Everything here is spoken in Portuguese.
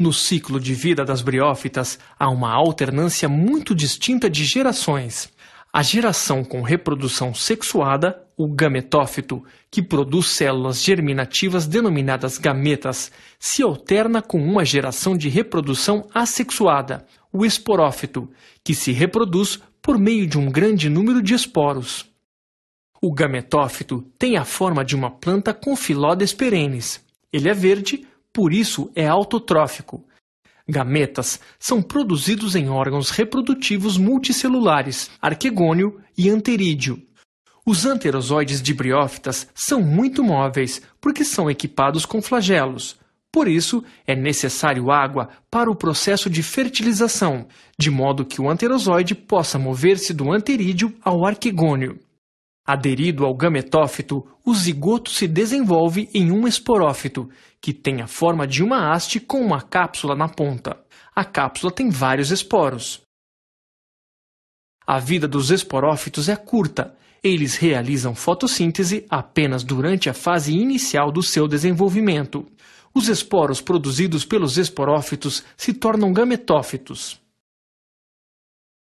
No ciclo de vida das briófitas, há uma alternância muito distinta de gerações. A geração com reprodução sexuada, o gametófito, que produz células germinativas denominadas gametas, se alterna com uma geração de reprodução assexuada, o esporófito, que se reproduz por meio de um grande número de esporos. O gametófito tem a forma de uma planta com filodes perenes. Ele é verde, por isso é autotrófico. Gametas são produzidos em órgãos reprodutivos multicelulares, arquegônio e anterídeo. Os anterozoides de briófitas são muito móveis porque são equipados com flagelos. Por isso, é necessário água para o processo de fertilização, de modo que o anterozoide possa mover-se do anterídeo ao arquegônio. Aderido ao gametófito, o zigoto se desenvolve em um esporófito, que tem a forma de uma haste com uma cápsula na ponta. A cápsula tem vários esporos. A vida dos esporófitos é curta. Eles realizam fotossíntese apenas durante a fase inicial do seu desenvolvimento. Os esporos produzidos pelos esporófitos se tornam gametófitos.